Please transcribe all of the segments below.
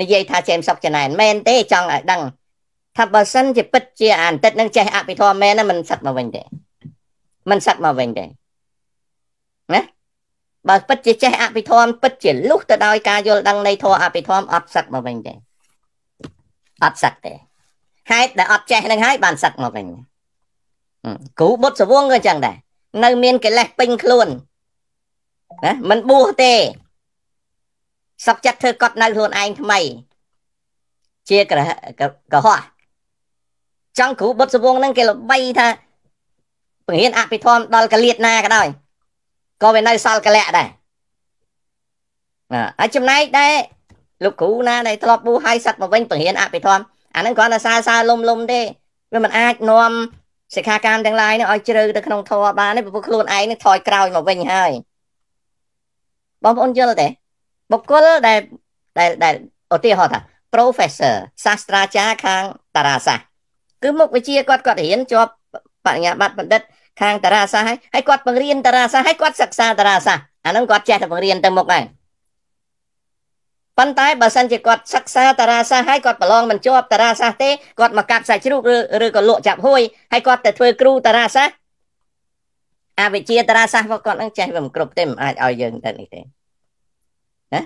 និយាយថាចេមសុកចំណែនមែនទេចង់ឲ្យដឹងថាបើសិនជាពិតជាអានតិចនឹងចេះអភិធម៌មែនមិនសឹកមកវិញទេមិនសឹកមកវិញទេណាបើពិតជាចេះអភិធម៌ពិតជាលុះទៅដោយការយល់ដឹងនៃធម៌អភិធម៌អត់សឹកមកវិញទេអត់សឹកទេហេតុដែលអត់ចេះនឹងហើយបានសឹកមកវិញគ្រូបុត្រសវងក៏អញ្ចឹងដែរនៅមានកិលេសពេញខ្លួនណាមិនបួសទេសពចិត្តធ្វើកត់នៅខ្លួនឯងថ្មីជាក្រកុហកចង់គ្រូបុតសវងហ្នឹងគេល្បីថាបង្រៀនអភិធម្មដល់កលៀតណាក៏ដោយក៏វានៅសល់កលៈដែរណាហើយចំណែកដែរលោកគ្រូណាដែលធ្លាប់ប៊ូហើយសັດមកវិញបង្រៀនអភិធម្មអាហ្នឹងគ្រាន់តែសើសើលុំលុំទេវាមិនអាចនាំសិក្ខាកាមទាំងឡាយនឹងឲ្យជ្រៅទៅក្នុងធម៌បានទេព្រោះខ្លួនឯងនឹងថយក្រោយមកវិញហើយបងប្អូនយល់ទេបុគ្គលដែលដែលដែលឧទាហរណ៍ថា professor សាស្ត្រាចារ្យខាងតារាសាស្ត្រគឺមុខវិជ្ជាគាត់គាត់រៀនជាប់បញ្ញាបត្របណ្ឌិត ខាងតារាសាស្ត្រហើយហើយគាត់បង្រៀនតារាសាស្ត្រហើយគាត់សិក្សាតារាសាស្ត្រអាហ្នឹងគាត់ចេះតែបង្រៀនទៅមុខហើយប៉ុន្តែបើសិនជាគាត់សិក្សាតារាសាស្ត្រហើយគាត់ប្រឡងមិនជាប់តារាសាស្ត្រទេគាត់មកកាប់សាច់ជ្រូកឬឬក៏លក់ចាប់ហួយហើយគាត់ទៅធ្វើគ្រូតារាសាស្ត្រអាវិជ្ជាតារាសាស្ត្រគាត់នឹងចេះវាមិនគ្រប់ទេមិនអាចឲ្យយើងទៅនេះទេណា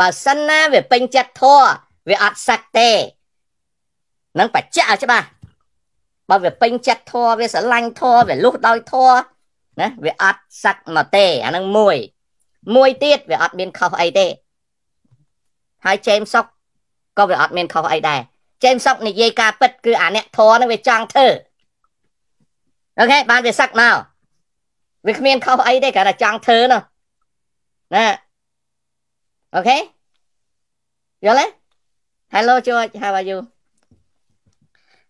បើសិនណាវាពេញចិត្តធัวវាអត់សឹកទេនឹងបច្ចៈឲ្យច្បាស់បើវាពេញចិត្តធัวវាស្រឡាញ់ធัวវាលុះដោយធัวណាវាអត់សឹកមកទេអានឹងមួយ មួយទៀតវាអត់មានខុសអីទេ ហើយចេមសុកក៏វាអត់មានខុសអីដែរចេមសុកនិយាយការពិត គឺអាអ្នកធរនឹងវាចង់ធ្វើអូខេបានវាសឹកមកវាគ្មានខុសអីទេគាត់តែចង់ធ្វើនោះណាអូខេយល់ទេ Hello George how are you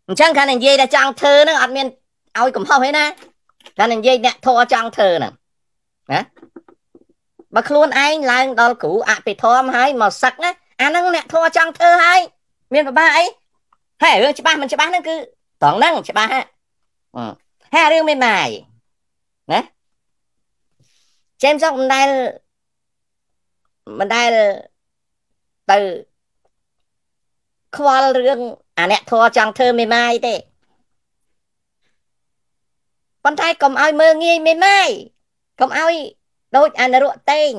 អញ្ចឹងគាត់និយាយតែចង់ធ្វើហ្នឹងអត់មានឲ្យកំហុសទេណាគាត់និយាយអ្នកធေါ်ចង់ធ្វើហ្នឹងណាបើខ្លួនឯងឡើងដល់គ្រូអភិធម្មហើយមកសឹកណាអាហ្នឹងអ្នកធေါ်ចង់ធ្វើហើយមានប្របាអីហើយរឿងច្បាស់មិនច្បាស់ហ្នឹងគឺត្រង់ហ្នឹងច្បាស់ហ่ะហេរឿងមេម៉ាយណា James ហ្នឹងមិនដែលមិនដែលទៅខ្វល់រឿងអាអ្នកធัวចង់ធ្វើមេម៉ាយទេប៉ុន្តែកុំឲ្យមើងងាយមេម៉ាយកុំឲ្យដូចអនុរៈតេង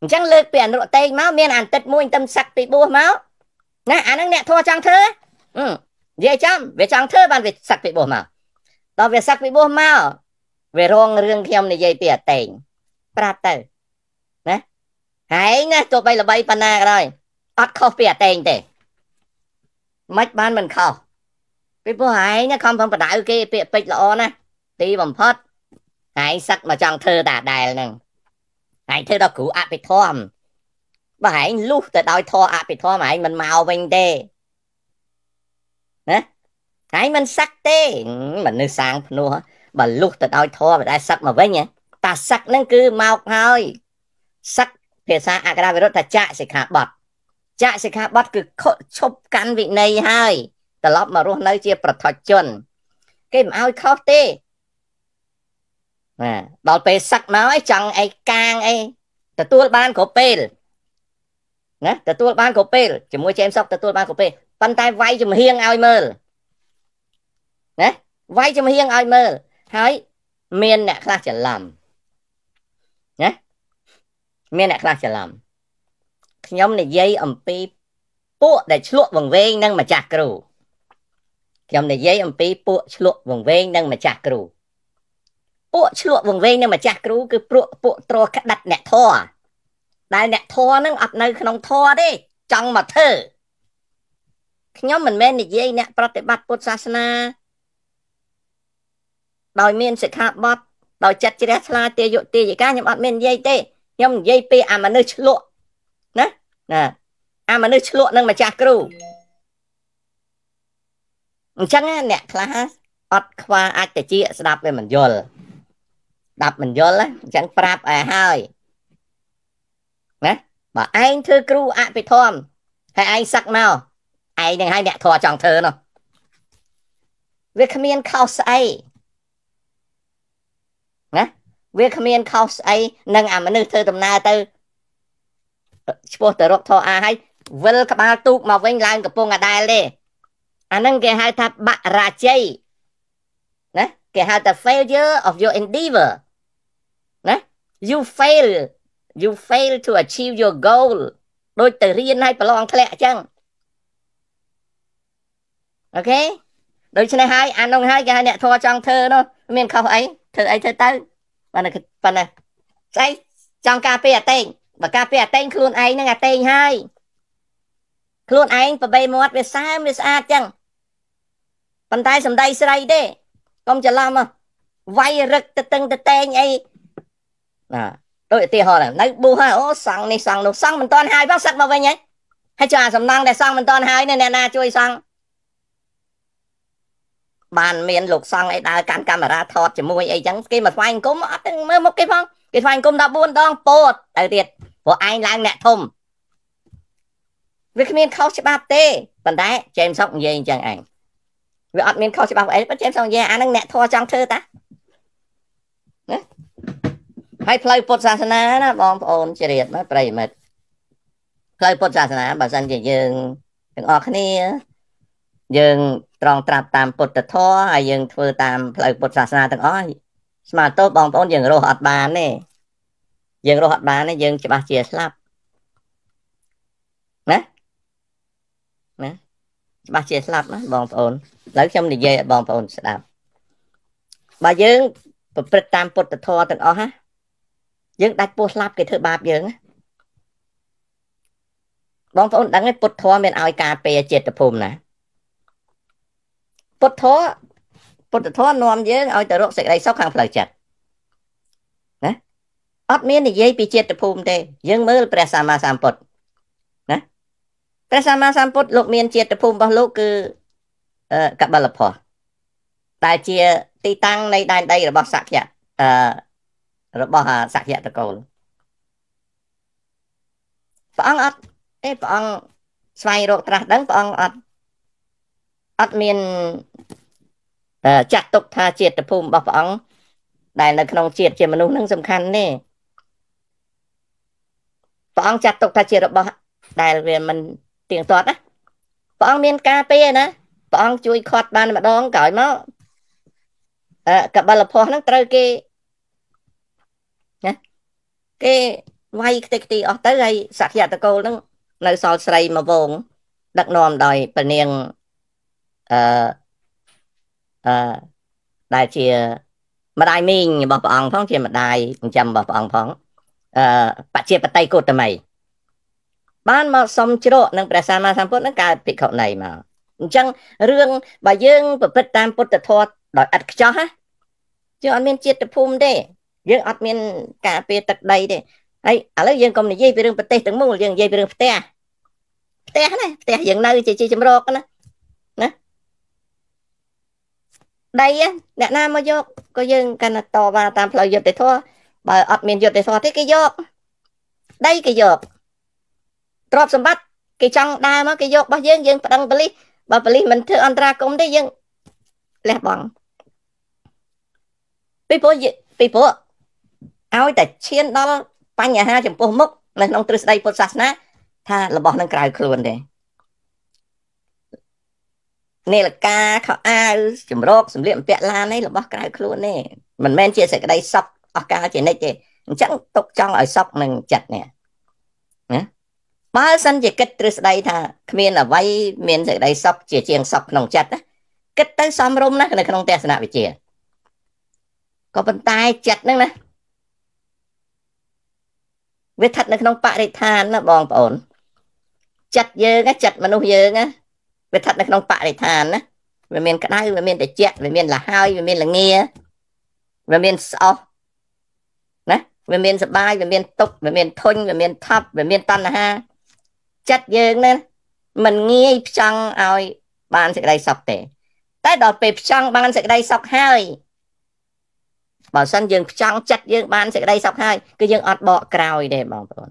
អញ្ចឹងលើកពីអនុរៈតេងមកមានអន្តិតមួយអន្តិមស័កពីបួសមកណាអានឹងអ្នកធัวចង់ធ្វើនិយាយចំវាចង់ធ្វើបានវាស័កពីបួសមកដល់វាស័កពីបួសមកវារងរឿងខ្ញុំនិយាយពីអតេង ប្រាប់ទៅណាហែងណាទោះបីល្បីប៉ុណ្ណាក៏ដោយអត់ខុសពីអតេងទេមិនបានមិនខុសពីព្រោះហែងណាខំផងបដៅគេ ពាក្យពេចល្អណាទីបំផុតហែងសឹកមកចង់ធ្វើតាដែលហ្នឹងហែងធ្វើដល់គ្រូអភិធម្មបើហែងលុះទៅដោយធរអភិធម្មហែងមិនមកវិញទេណាហែងមិនសឹកទេមនុស្សសាងភ្នោះបលុះទៅដោយធម៌មិនដែលសឹកមកវិញតាសឹកហ្នឹងគឺមកហើយសឹកភាសាអក្ខរាវិរុទ្ធថាចាក់សិក្ខាបទចាក់សិក្ខាបទគឺឈប់កាន់វិន័យហើយត្រឡប់មករស់នៅជា ប្រថុជន គេមិនឲ្យខុសទេណាដល់ពេលសឹកមកហើយចង់អីកាងអីទទួលបានគ្រប់ពេលណាទទួលបានគ្រប់ពេលជាមួយចេមសុកទទួលបានគ្រប់ពេលប៉ុន្តែវាយចំហៀងឲ្យមើលណាវាយចំហៀងឲ្យមើលហើយមានអ្នកខ្លះច្រឡំណាមានអ្នកខ្លះច្រឡំខ្ញុំនិយាយអំពីពួកដែលឆ្លក់វង្វេងនឹងម្ចាស់គ្រូខ្ញុំនិយាយអំពីពួកឆ្លក់វង្វេងនឹងម្ចាស់គ្រូពួកឆ្លក់វង្វេងនឹងម្ចាស់គ្រូគឺពួកពួកត្រក្តិតអ្នកធរដែលអ្នកធរនឹងអត់នៅក្នុងធរទេចង់មកធ្វើខ្ញុំមិនមែននិយាយអ្នកប្រតិបត្តិពុទ្ធសាសនាដោយមានសិក្ខាបទដោយចិត្តជ្រះថ្លាទាយុទាយិកាខ្ញុំអត់មាននិយាយទេខ្ញុំនិយាយពីអាមនុស្សឆ្លក់ណាណាអាមនុស្សឆ្លក់នឹងម្ចាស់គ្រូអញ្ចឹងអ្នកខ្លះអត់ខ្វះអាចតិចស្ដាប់វាមិនយល់ស្ដាប់មិនយល់អញ្ចឹងប្រាប់ឲ្យហើយណាបើឯងធ្វើគ្រូអភិធម្មហើយឯងសឹកមកឯងនឹងឲ្យអ្នកធေါ်ចង់ធ្វើនោះវាគ្មានខុសស្អីវាគ្មានខុសស្អីនឹងអាមនុស្សធ្វើដំណើរទៅឈ្មោះទៅរកធោអាហើយវិលក្បាលទូកមកវិញឡើងកំពង់អដែលទេអាហ្នឹងគេហៅថាបរាជ័យណាគេហៅថា failure of your endeavor ណា you fail you fail to achieve your goal ដូចទៅរៀនហើយប្រឡងធ្លាក់អញ្ចឹងអូខេដូច្នេះហើយអានោះហើយគេហៅអ្នកធေါ်ចង់ធ្វើនោះមានខុសអីធ្វើអីធ្វើទៅបានប៉ុណ្ណាស្អីចង់ការពារអតេងបើការពារអតេងខ្លួនឯងហ្នឹងអតេងហើយខ្លួនឯងប្របេមាត់វាសើមវាស្អាតចឹងប៉ុន្តែសំដីស្រីទេកុំច្រឡំមកវាយរឹកទៅតឹងទៅតែងអីណាដូចឧទាហរណ៍នៅប៊ូហើយអូសង់នេះសង់នោះសង់មិនតាន់ហើយផងសឹកមកវិញហ៎ហើយចុះអាសំណងដែលសង់មិនតាន់ហើយអ្នកណាជួយសង់បានមានលោកសង្ឃអីដើរកាន់កាមេរ៉ាថតជាមួយអីចឹងគេមកស្វែងគុំអត់ទាំងមើលមុខគេផងគេស្វែងគុំ14ដងពោតទៅទៀតព្រោះឯងឡើងអ្នកធំវាគ្មានខុសច្បាប់ទេប៉ុន្តែចេមសុកនិយាយអញ្ចឹងឯងវាអត់មានខុសច្បាប់អីប៉ុន្តែចេមសុកនិយាយអានឹងអ្នកធម៌ចង់ធ្វើតាណាហើយផ្លូវពុទ្ធសាសនាណាបងប្អូនជ្រាបណាប្រិមិត្តផ្លូវពុទ្ធសាសនាបើសិនជាយើងទាំងអស់គ្នាយើងត្រង់ត្រាប់តាមពុទ្ធធម៌ហើយយើងធ្វើតាមផ្លូវពុទ្ធសាសនាទាំងអស់ស្មាតោបងប្អូនយើងរស់អត់បានទេយើងរស់អត់បានទេយើង ច្បាស់ជាស្លាប់ណាណាច្បាស់ជាស្លាប់ណាបងប្អូនឥឡូវខ្ញុំនិយាយឲ្យបងប្អូនស្ដាប់បើយើងប្រព្រឹត្តតាមពុទ្ធធម៌ទាំងអស់ណាយើងដាច់ពោះស្លាប់គេធ្វើបាបយើងណាបងប្អូនដឹងទេពុទ្ធធម៌មានឲ្យការពេយចិត្តភូមិណាពុទ្ធធម៌ពុទ្ធធម៌នាំយើងឲ្យទៅរកសេចក្តីសុខខាងផ្លូវចិត្តណាអត់មាននិយាយពីចិត្តភូមិទេ យើងមើលព្រះសម្មាសម្ពុទ្ធណាព្រះសម្មាសម្ពុទ្ធលោក មានចិត្តភូមិរបស់លោកគឺកបលភ័ពដែលជា ទីតាំងនៃដែនដីរបស់សក្យៈអឺរបស់សក្យៈតកូលព្រះអង្គអត់ទេព្រះអង្គស្វែងរកត្រាស់ដឹងព្រះអង្គអត់អត់មានចាត់ទុក ថាជាតិភូមិរបស់ព្រះអង្គដែលនៅក្នុងជាតិជាមនុស្សនឹងសំខាន់ទេព្រះអង្គចាត់ទុកថាជារបស់ដែលវាមិនទៀងទាត់ណាព្រះអង្គមានការពេលណាព្រះអង្គជួយខាត់បានម្ដងក្រោយមកអឺកបលភ័សហ្នឹងត្រូវគេណាគេវាយខ្ទេចខ្ទីអស់ទៅហើយសក្យតកូលហ្នឹងនៅសល់ស្រីមួយវង ដឹកនាំដោយពនាងអឺអឺដែលជាម្ដាយមីងរបស់ព្រះអង្គផងជាម្ដាយចិញ្ចឹមរបស់ព្រះអង្គផងអឺបច្ចេបតីកោតមី បានមកសំជ្រកនឹងព្រះសម្មាសម្ពុទ្ធនឹងកើតភិក្ខុណីមកអញ្ចឹងរឿងបើយើងប្រព្រឹត្តតាមពុទ្ធធម៌ដោយឥតខ្ចោះណាយើងអត់មានចិត្តភូមិទេយើងអត់មានការពារទឹកដីទេហើយឥឡូវយើងកុំនិយាយពីរឿងប្រទេសទាំងមូលយើងនិយាយពីរឿងផ្ទះផ្ទះណាផ្ទះយើងនៅ ជាជា ចម្រោកណាណាដីអ្នកណាមកយកក៏យើងកណ្ដតបានតាមផ្លូវយុត្តិធម៌បើអត់មានយុត្តិធម៌ទេគេយកដីគេយកទ្រព្យសម្បត្តិគេចង់ដើរមកគេយករបស់យើងយើងប្តឹងប៉ូលីសបើប៉ូលីសមិនធ្វើអន្តរាគមទេយើងលះបង់ពីព្រោះពីព្រោះឲ្យតែឈានដល់បញ្ហាចំពោះមុខនៅក្នុងទ្រឹស្ដីពុទ្ធសាសនាថារបស់នឹងក្រៅខ្លួនទេនាឡិកាខោអាវចម្រោកសម្លៀកបំពាក់ឡានឯរបស់ក្រៅខ្លួនទេមិនមែនជាសេចក្តីសុខអស់កាលជានិច្ចទេអញ្ចឹងទុកចង់ឲ្យសុខនឹងចិត្តនេះណាបើសិនជាគិតទ្រឹស្ដីថាគ្មានអ្វីមានសេចក្តីសុខជាជាងសុខក្នុងចិត្តណាគិតទៅសំរុំណាស់នៅក្នុងទស្សនវិជ្ជាក៏ប៉ុន្តែចិត្តហ្នឹងណាវាស្ថិតនៅក្នុងបរិស្ថានណាបងប្អូន ចិត្តយើងចិត្តមនុស្សយើងណាវាស្ថិតនៅក្នុងបរិស្ថានណាវាមានក្តៅវាមានត្រជាក់វាមានលហើយវាមានលងាវាមានស្អស់ណាវាមានសបាយវាមានទុកវាមានធុញវាមានថប់វាមានតណ្ហាចិត្តយើងណាมันងាយផ្ចង់ឲ្យបានសេចក្តីសុខទេ តែដល់ពេលផ្ចង់បានសេចក្តីសុខហើយបើសិនយើងផ្ចង់ចិត្តយើងបានសេចក្តីសុខហើយគឺយើងអត់បកក្រោយទេបងប្អូន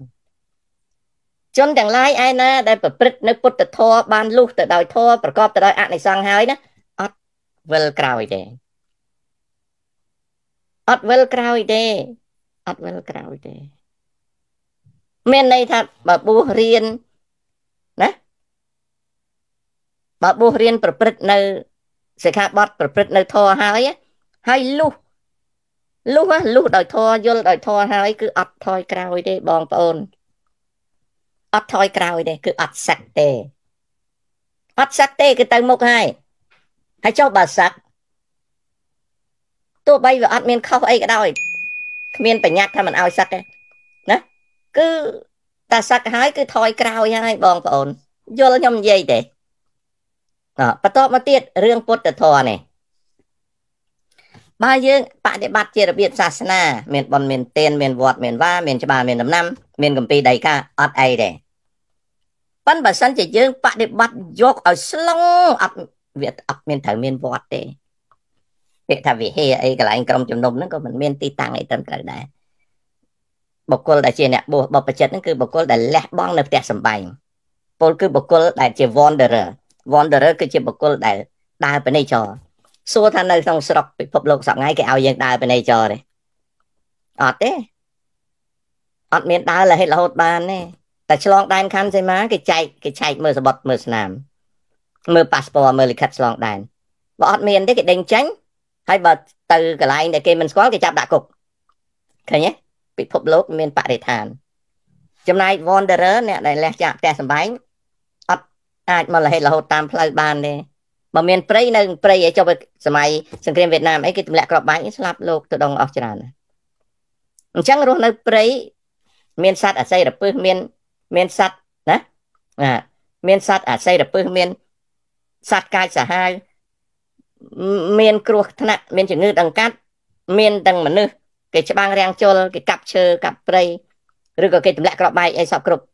ជនទាំងឡាយឯណាដែលប្រព្រឹត្តនៅពុទ្ធធម៌បានលុះទៅដោយធម៌ប្រកបទៅដោយអនិសង្ឃហើយណាអត់វិលក្រោយទេអត់វិលក្រោយទេអត់វិលក្រោយទេមានន័យថាបើបួសរៀនណាបើបួសរៀនប្រព្រឹត្តនៅសិក្ខាបទប្រព្រឹត្តនៅធម៌ហើយហើយលុះលុះលុះដោយធម៌យល់ដោយធម៌ហើយគឺអត់ថយក្រោយទេបងប្អូនអត់ថយក្រោយទេគឺអត់សឹកទេអត់សឹកទេគឺទៅមុខហើយហើយចុះបើសឹកទោះបីវាអត់មានខុសអីក៏ដោយគ្មាន បញ្ញត្តិថាមិនឲ្យសឹកទេណាគឺតែសឹកហើយគឺថយក្រោយហើយបងប្អូនយល់ខ្ញុំនិយាយទេបន្តមកទៀតរឿងពុទ្ធធម៌នេះបើយើងបដិបត្តិជារបៀបសាសនាមានបនមានទានមានវត្តមានវាមានច្បារមានដំណាំមានកម្ពីដីកាអត់អីទេប៉ុន្តែបើសិនជាយើងបដិបត្តិយកឲ្យស្លងអត់វាអត់មានត្រូវមានវត្តទេពាក្យថាវិហេអីកន្លែងក្រុមជំនុំហ្នឹងក៏មិនមានទីតាំងអីត្រឹមត្រូវដែរបុគ្គលដែលជាអ្នកបួសបព្វជិតហ្នឹងគឺបុគ្គលដែលលះបង់នៅផ្ទះសម្បែងពលគឺបុគ្គលដែលជា wanderer wanderer គឺជាបុគ្គលដែលដើរបណិចរសួរថានៅក្នុងស្រុកពិភពលោកសប្ងៃគេឲ្យយើងដើរបណិចរទេអត់ទេអត់មានដើររហូតបានទេតែឆ្លងដែនខណ្ឌសីមាគេចែកគេចែកមើលសបុតមើលស្នាមមើលប៉ាសពតមើលលិខិតឆ្លងដែនបើអត់មានទេគេដេញចេញហើយបើទៅកន្លែងដែលគេមិនស្គាល់គេចាប់ដាក់គុកឃើញទេពិភពលោកមានបរិស្ថានចំណែក wanderer អ្នកដែលលះចាក់ផ្ទះសម្បែងអត់អាចមករហេតរហូតតាមផ្លូវបានទេបើមានព្រៃនៅព្រៃឯចុះសម័យសង្គ្រាមវៀតណាមអីគេទម្លាក់គ្រាប់បែកស្លាប់លោកទៅដងអស់ច្រើនអញ្ចឹងរស់នៅព្រៃមានសត្វអាស័យរពឹសមានមានសัตว์ណាណាមានសัตว์អាស័យរពឹសមានសัตว์កាយសាហាវមាន គ្រោះថ្នាក់មានជំងឺដង្កាត់មានទាំងមនុស្សគេច្បាំងរាំងជលគេកាប់ឈើកាប់ព្រៃឬក៏គេទម្លាក់ក្របបែកអីសពគ្រប់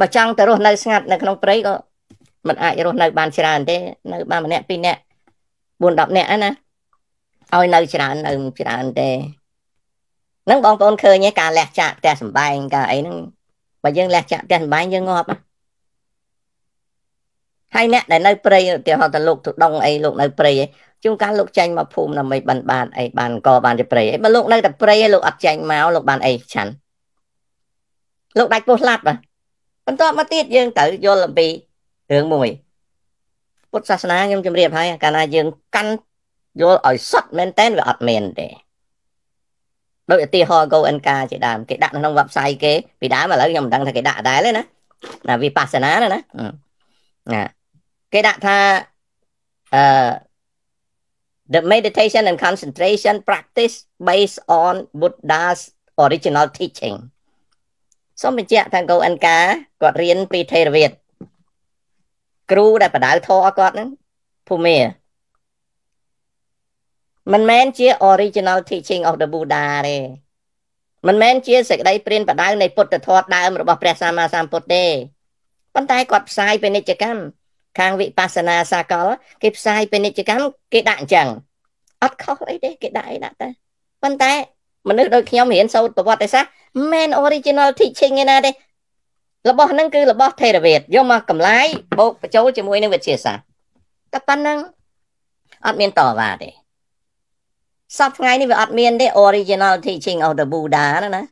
បើចង់ទៅរស់នៅ ស្ងាត់នៅក្នុងព្រៃក៏មិនអាចរស់នៅ បាន ច្រើនទេនៅបានម្នាក់ពីរនាក់4 10នាក់ណាឲ្យនៅច្រើននៅច្រើនទេហ្នឹងបងប្អូនឃើញឯការលះចាកផ្ទះសំបែងការអីហ្នឹងបើយើងលះចាក់ផ្ទះសម្បែងយើងងាប់ហើយអ្នកដែលនៅព្រៃទីហោតលោកទុដងអីលោកនៅព្រៃអីជួនកាលលោកចាញ់មកភូមិដើម្បីបានបានអីបានក៏បានជាព្រៃអីបើលោកនៅតែព្រៃហើយលោកអត់ចាញ់មកលោកបានអីឆាន់លោកដាច់ពោះឡាត់បាទបន្តមកទៀតយើងត្រូវយល់អំពីរឿងមួយពុទ្ធសាសនាខ្ញុំជម្រាបហើយកាលណាយើងកាន់យល់ឲ្យសុទ្ធមែនតែនវាអត់មានទេដូចឧទាហរណ៍ GoNK ជាដើមគេដាក់ក្នុង website គេពីដើមឥឡូវខ្ញុំមិនដឹងថាគេដាក់ដែរទេណាណាវិបស្សនាណាណាណាគេដាក់ថាអឺ the meditation and concentration practice based on Buddha's original teaching សូមបញ្ជាក់ថា GoNK គាត់រៀនពីថេរវាទគ្រូដែលបដៅធរគាត់ហ្នឹងភូមិមាមិនមែនជា original teaching of the Buddha ទេមិនមែនជាសេចក្តីព្រានប្រដៅនៃពុទ្ធធម៌ដើមរបស់ព្រះសម្មាសម្ពុទ្ធទេប៉ុន្តែគាត់ផ្សាយពាណិជ្ជកម្មខាងវិបស្សនាសាកលគេផ្សាយពាណិជ្ជកម្មគេដាក់អញ្ចឹងអត់ខុសអីទេគេដាក់អីដាក់ទៅប៉ុន្តែមនុស្សដូចខ្ញុំរៀនសូត្រប្រវត្តិសាស្ត្រមិន original teaching ឯណាទេរបស់ហ្នឹងគឺ របស់ថេរវាទយកមកកម្លាយបូកបញ្ចូលជាមួយនឹងវិទ្យាសាស្ត្រតែប៉ុណ្ណឹងអត់មានតវ៉ាទេសពថ្ងៃនេះវាអត់មានទេ original teaching of the Buddha ហ្នឹងណា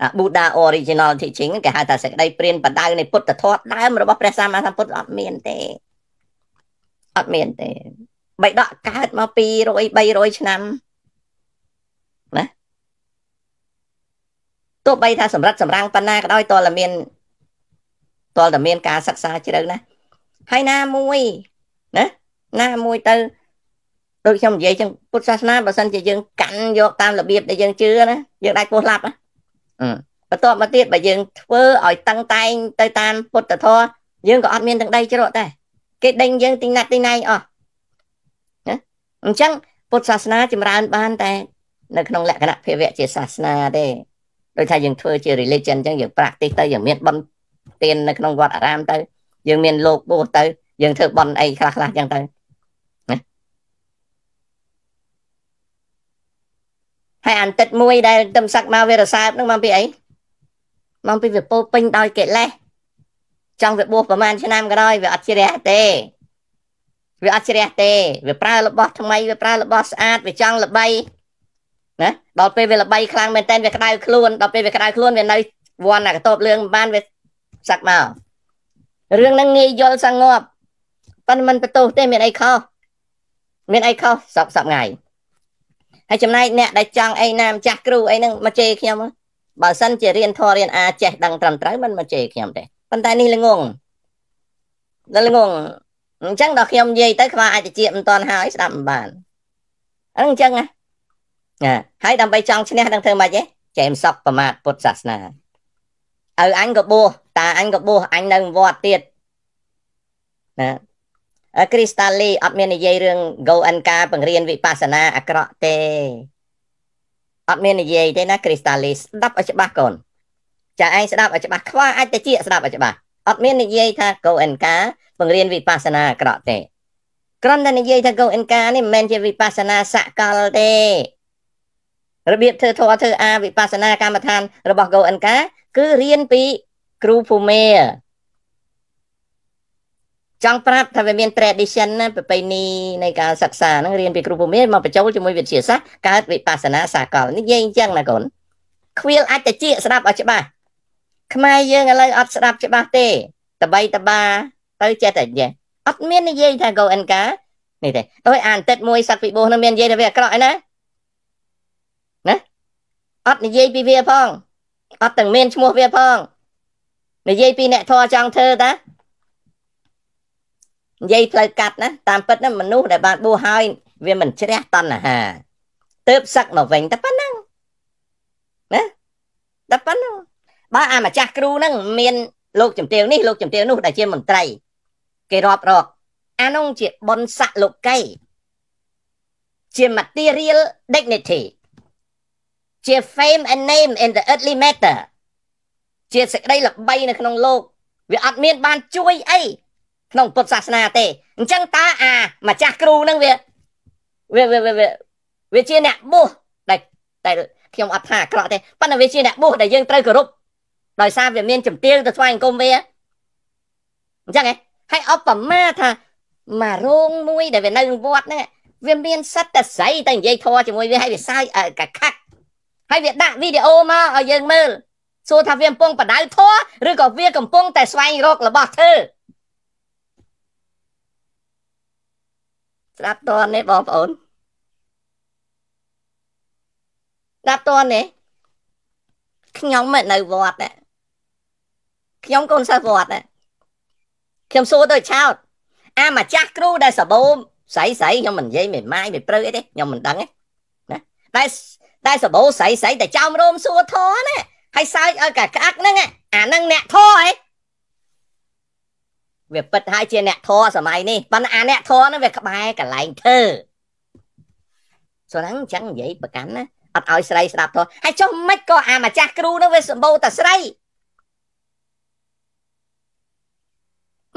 អា Buddha original teaching គេហៅថាសេចក្តីព្រានបដៅនៃពុទ្ធធម៌ដើមរបស់ព្រះសម្មាសម្ពុទ្ធអត់មានទេអត់មានទេបៃដកកើតមក200 300ឆ្នាំណាទោះបីថាសម្រិតសម្រាំងប៉ុណ្ណាក៏ដោយតលតែមានតលតែមាន ការសិក្សាជ្រៅណាស់ហើយណាមួយណាណាមួយទៅដូចខ្ញុំនិយាយចឹងពុទ្ធសាសនាបើសិនជាយើងកាន់យកតាមរបៀបដែលយើងជឿណាយើងដាច់ពោះឡាប់ណាបន្ទាប់មកទៀតបើយើងធ្វើឲ្យតឹងតែងទៅតាមពុទ្ធធម៌យើងក៏អត់មានទាំងដីជ្រកដែរគេដេញយើងទីណាត់ទីណៃអស់ណាអញ្ចឹងពុទ្ធសាសនាចម្រើនបានតែ នៅក្នុងលក្ខណៈភាវៈជាសាសនាទេដូចថាយើងធ្វើជា religion អញ្ចឹងយើង practice ទៅយើងមានបន់ទាននៅក្នុងវត្តអារាម ទៅ យើងមានលោកបួសទៅយើងធ្វើបន់អីខ្លះៗអញ្ចឹងទៅហើយអានទឹកមួយដែលទំសឹកមកវារសើបហ្នឹងមកពីអីមកពីវាពោពេញដោយកិលេសចង់វាបួសប្រហែលឆ្នាំក៏ដោយវាអត់ជ្រះទេវាអត់ជ្រះទេវាប្រើរបស់ថ្មីវាប្រើរបស់ស្អាត វាចង់ល្បីណាដល់ពេលវាល្បីខ្លាំងមែនតើវាក្តៅខ្លួនដល់ពេលវាក្តៅខ្លួនវានៅវ័នអាកតបលឿងមិនបានវាសឹកមករឿងហ្នឹងងាយយល់សង្ងប់ប៉ុន្តែมันបន្ទោសទេមានអីខុសមានអីខុសសពសពថ្ងៃហើយចំណែកអ្នកដែលចង់អីណាម្ចាស់គ្រូអីហ្នឹងមកជេរខ្ញុំបើសិនជារៀនធររៀនអាចេះដឹងត្រឹមត្រូវមិនមកជេរខ្ញុំទេប៉ុន្តែនេះល្ងងដល់ល្ងងអញ្ចឹងដល់ខ្ញុំនិយាយទៅខ្វះអាចជាមិនតាន់ហើយស្ដាប់មិនបានអញ្ចឹងណាណាហើយដើម្បីចង់ឈ្នះនឹងធ្វើម៉េចទេចេមសក់ប្រមាថពុទ្ធសាសនាឪអញក៏បួសតាអញក៏បួសអញនៅវត្តទៀតណាគ្រីស្តាលីអត់មាននិយាយរឿង go and ការបង្រៀនវិបស្សនាអាក្រក់ទេអត់មាននិយាយទេណាគ្រីស្តាលីស្ដាប់ឲ្យច្បាស់កូនចាឯងស្ដាប់ឲ្យច្បាស់ខ្វះអាចតែជាស្ដាប់ឲ្យច្បាស់អត់មាននិយាយថា go and ការបង្រៀនវិបស្សនាអាក្រក់ទេគ្រាន់តែនិយាយថា go and ការនេះមិនមែនជាវិបស្សនាសកលទេរបៀបធ្វើធម៌ធ្វើអាវិបស្សនា កម្មដ្ឋានរបស់ go and ការគឺរៀនពីគ្រូភូមិមេចង់ប្រាប់ថាវាមាន tradition ណាប្រពៃណីនៃការសិក្សាហ្នឹងរៀនពីគ្រូពុំមានមកបញ្ចូលជាមួយវិទ្យាសាស្ត្រកើតវិបស្សនាសាកលនេះនិយាយអញ្ចឹងណាកូនខ្វៀលអាចតិចស្ដាប់ឲ្យច្បាស់ខ្មែរយើងឥឡូវអត់ស្ដាប់ច្បាស់ទេតបីតបាទៅចិត្តតែញ៉េះអត់មាននិយាយថា go and ka នេះទេអូយអានទឹកមួយសឹកពីបោះនឹងមាននិយាយថាវាអាក្រក់ឯណាណាអត់និយាយពីវាផងអត់ទាំងមានឈ្មោះវាផង និយាយពីអ្នកធរចង់ធ្វើតានិយាយផ្លូវកាត់ណាតាមពិតណាមនុស្សដែលបានបួសហើយវាមិនជ្រះតណ្ហាទៅសឹកមកវិញតែប៉ុណ្ណឹងណាតែប៉ុណ្ណឹងបើអាម្ចាស់គ្រូហ្នឹងមាន លោកជំទាវនេះលោកជំទាវនោះដែលជា មន្ត្រីគេរាប់រកអានោះជាបុនស័កលោកីជា material dignity ជា fame and name in the earthly matter ជាសេចក្តីល្បី នៅក្នុងលោក វាអត់មាន បានជួយអីក្នុងពុទ្ធសាសនាទេអញ្ចឹងតើអាម្ចាស់គ្រូនឹងវាវាវាវាជាអ្នកបុះដែលតែខ្ញុំអត់ថាអាក្រក់ទេប៉ុន្តែវាជាអ្នកបុះដែលយើងត្រូវគោរពដោយសារវាមានចំទៀងទៅស្វែងគុំវាអញ្ចឹងហ៎ហើយឧបមាថាមករោងមួយដែលវានៅវត្តហ្នឹងវាមានសត្វតស័យតែនិយាយធေါ်ជាមួយវាហើយវាសើចកាខាក់ហើយវាដាក់វីដេអូមកឲ្យយើងមើលសួរថាវាកំពុងបដៅធေါ်ឬក៏វាកំពុងតែស្វែងរករបស់ធ្វើស្ដាប់តននេះបងប្អូនស្ដាប់តននេះខ្ញុំមិននៅវត្តខ្ញុំកូនសិស្សវត្តខ្ញុំសួរទៅឆោតអាម្ចាស់គ្រូដែលសបូមស្រីស្រីខ្ញុំមិននិយាយមិនម៉ាយមិនព្រឺអីទេខ្ញុំមិនដឹងទេណាតែតែសបោស្រីស្រីតែចោមរោមសួរធរណាហើយសើចឲ្យកាក្អាក់ហ្នឹងអាហ្នឹងអ្នកធរហ៎វាពិតហើយជាអ្នកធေါ်សម័យនេះប៉ុន្តែអាអ្នកធေါ်ហ្នឹងវាក្បែរកន្លែងធ្វើស្រឡាញ់អញ្ចឹងនិយាយប្រកាន់ណាអត់ឲ្យស្រីស្ដាប់ធေါ်ហើយចុះមិនក៏អាម្ចាស់គ្រូហ្នឹងវាសម្បូរតែស្រី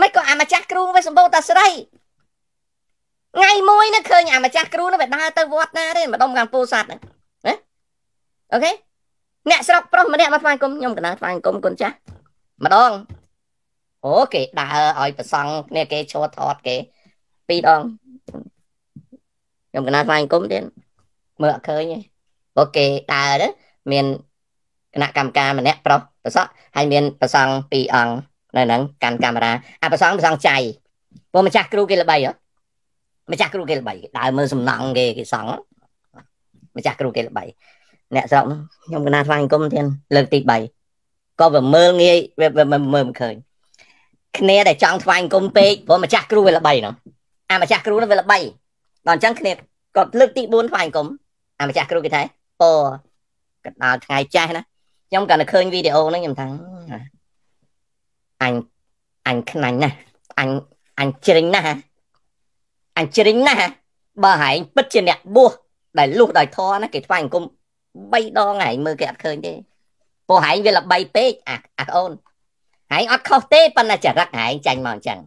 មិនក៏អាម្ចាស់គ្រូវាសម្បូរតែស្រីថ្ងៃមួយនឹងឃើញអាម្ចាស់គ្រូនឹងវាដើរទៅវត្តណាទេម្ដុំខាងពូសัตว์ហ្នឹងណាអូខេអ្នកស្រុកប្រុសម្នាក់មកថ្វាយគុំខ្ញុំកណ្ដាលថ្វាយគុំគុណចាស់ម្ដងអូគេដើរឲ្យប្រសង់គ្នាគេឈរថតគេពីរដងខ្ញុំកណាស្វែងគុំទៀតមើលអត់ឃើញទេបើគេដើរមានគណៈកម្មការម្នាក់ប្រុសប្រសក់ហើយមានប្រសង់ពីរអង្គនៅហ្នឹងកាន់កាមេរ៉ាអាប្រសង់ប្រសង់ចៃព្រោះម្ចាស់គ្រូគេល្បីហ៎ម្ចាស់គ្រូគេល្បីដើរមើលសំណង់គេគេសង់ម្ចាស់គ្រូគេល្បី អ្នកស្រុកខ្ញុំកណាស្វែងគុំទៀតលើកទី3ក៏វាមើលងាយវាមើលមិនឃើញគ្នាដែលចង់ថ្វាយអង្គមពេកព្រោះម្ចាស់គ្រូវាល្បីហ្នឹងអាម្ចាស់គ្រូនោះវាល្បីដល់អញ្ចឹងគ្នាគាត់លើកទី4ថ្វាយអង្គមអាម្ចាស់គ្រូគេថាអូកណ្ដាលថ្ងៃចាស់ណាខ្ញុំក៏នៅឃើញវីដេអូហ្នឹងខ្ញុំថាអញអញខ្នាញ់ណាស់អញអញជ្រិញណាស់អញជ្រិញណាស់បើហែងពិតជាអ្នកបួសដែលលុះដោយធរណាគេថ្វាយអង្គម3ដងហែងមើលគេអត់ឃើញទេព្រោះហែងវាល្បីពេកអាអាអូនឯងអត់ខុសទេប៉ុន្តែចរិតឯងចាញ់មកអញ្ចឹង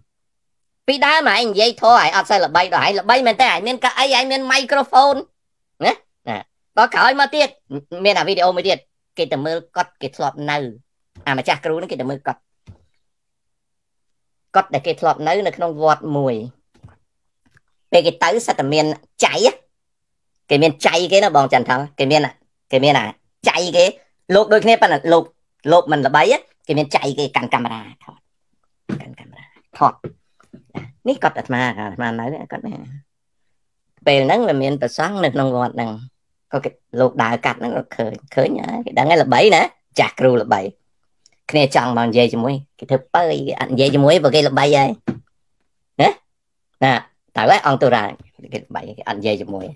ពីដើមឯងនិយាយធោះឯងអត់សូវល្បីដល់ឯងល្បីមែនទេឯងមានកៅអីឯងមានមីក្រូហ្វូនណាណាដល់ក្រោយមកទៀតមានអាវីដេអូមួយទៀតគេទៅមើលគាត់ គេធ្លាប់នៅ អាម្ចាស់គ្រូនឹងគេទៅមើលគាត់គាត់ដែលគេធ្លាប់នៅ នៅក្នុងវត្តមួយ ពេលគេទៅសិតតែមានចៃគេមានចៃគេណាបងចន្ទថងគេមានគេមានអាចៃគេ លោកដូចគ្នាប៉ុន្តែលោកលោកមិនល្បីគេមានចៃគេកាន់កាមេរ៉ាថតកាន់កាមេរ៉ាថតនេះគាត់អាត្មាអាត្មានៅគាត់នេះពេលហ្នឹងវាមានប្រសង់នៅក្នុងវត្តហ្នឹងក៏គេលោកដើរកាត់ហ្នឹងក៏ឃើញឃើញគេដឹងហើយល្បីណាចាស់គ្រូល្បីគ្នាចង់មកនិយាយជាមួយគេធ្វើបើគេអត់និយាយជាមួយព្រោះគេល្បីហើយណាណាតើឯងអង្គតរាគេល្បីគេអត់និយាយជាមួយ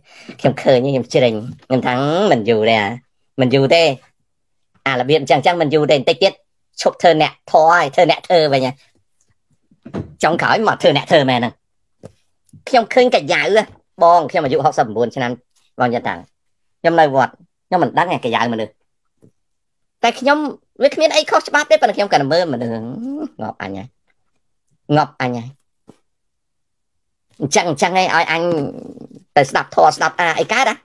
ខ្ញុំឃើញខ្ញុំជ្រេញខ្ញុំថាមិនយូរទេមិនយូរទេអារបៀបអញ្ចឹងអញ្ចឹងមិនយូរទេបន្តិចទៀតឈប់ធ្វើអ្នកធေါ်ហើយធ្វើអ្នកធ្វើវិញចុងក្រោយមកធ្វើអ្នកធ្វើមែនហ្នឹងខ្ញុំឃើញកាយៅបងខ្ញុំអាយុ69ឆ្នាំបងយល់តាំងខ្ញុំនៅវត្តខ្ញុំមិនដឹងឯកាយៅមនុស្សតែខ្ញុំវាគ្មានអីខុសច្បាប់ទេប៉ុន្តែខ្ញុំក៏មើលមនុស្សងប់អញហើយងប់អញហើយអញ្ចឹងអញ្ចឹងឯងឲ្យអញទៅស្ដាប់ធေါ်ស្ដាប់អាអីកើតហ៎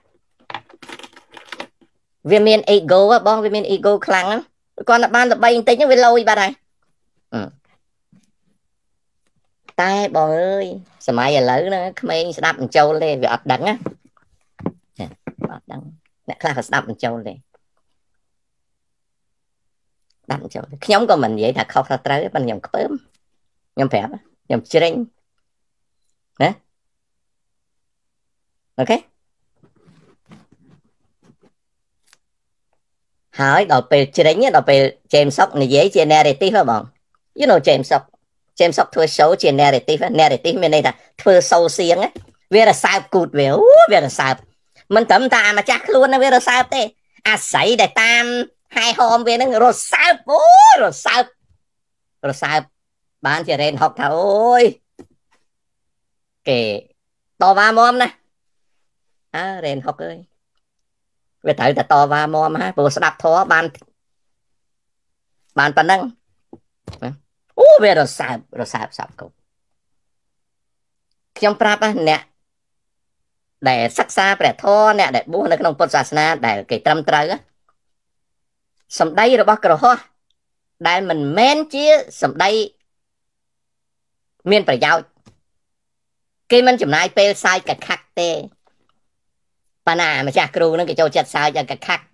វាមាន ego បងវាមាន ego ខ្លាំងណាស់គាត់បានល្បីបន្តិចហ្នឹងវាលយបាត់ហើយតែបងអើយសម័យឥឡូវហ្នឹងក្មេងស្ដាប់បញ្ចូលទេវាអត់ដឹងណាអត់ដឹងអ្នកខ្លះក៏ស្ដាប់បញ្ចូលទេស្ដាប់បញ្ចូលខ្ញុំក៏មិននិយាយថាខុសថាត្រូវទេប៉ុន្តែខ្ញុំខ្ពើមខ្ញុំប្រាប់ខ្ញុំជ្រេញណាអូខេហើយដល់ពេលជ្រិញដល់ពេល James Sock និយាយជា narrative ហ៎បង you know James Sock James Sock ធ្វើ show ជា narrative narrative មានន័យថាធ្វើ show សៀងវារសើបគូតវាអូវារសើបមិនត្រឹមតែអាម្ចាស់ខ្លួននឹងវារសើបទេអាស្រ័យតែតាមហែហោមវានឹងរសើបអូរសើបរសើបបានជារ៉េនហុកថាអូយគេតវ៉ាមកណាអើរ៉េនហុកអើយវាត្រូវតែតវ៉ាមមហ่าព្រោះស្ដាប់ធေါ်បានបានប៉ុណ្ណឹងអូវារសើបរសើបសាប់គ្រប់ខ្ញុំប្រាប់អ្នកដែលសិក្សាព្រះធម៌អ្នកដែលបួសនៅក្នុងពុទ្ធសាសនាដែលគេត្រឹមត្រូវសម្ដីរបស់ក្រហោះដែលមិនមែនជាសម្ដីមានប្រយោជន៍គេមិន ចំណាយពេលសាយកខាក់ទេប៉ាណាម្ចាស់គ្រូនឹងគេចូលចិត្តសើចឲ្យកខាក់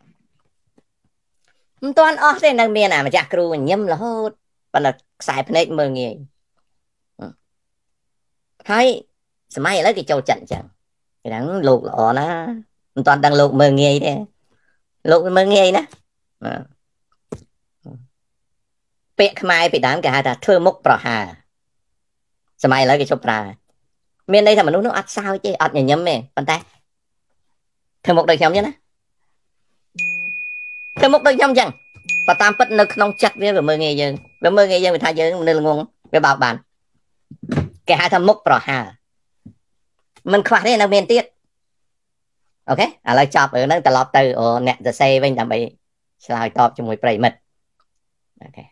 មិនទាន់អស់ទេនៅមានអាម្ចាស់គ្រូញញឹមរហូតប៉ុន្តែខ្សែភ្នែកមើលងាយហើយសម័យឥឡូវគេចូលចិត្តអញ្ចឹងគេដឹងលោកល្អណាមិនទាន់ដឹងលោកមើលងាយទេលោកមើលងាយណាពាក្យខ្មែរពីដើមគេហៅថាធ្វើមុខប្រហារសម័យឥឡូវគេជប់ប្រើមានន័យថាមនុស្សនោះអត់សើចទេអត់ញញឹមទេប៉ុន្តែធ្វើមុខដូចខ្ញុំចឹងណាធ្វើមុខដូចខ្ញុំចឹងបើតាមពិតនៅក្នុងចិត្តវាវាមើងងាយយើងវាមើងងាយយើងវាថាយើងនៅល្ងងវាបោកបានគេហៅថាមុខប្រហារមិនខ្វះទេនៅមានទៀតអូខេឥឡូវចប់រឿងហ្នឹងត្រឡប់ទៅអ្នកសរសេរវិញដើម្បីឆ្លើយតបជាមួយប្រិមិត្តអូខេ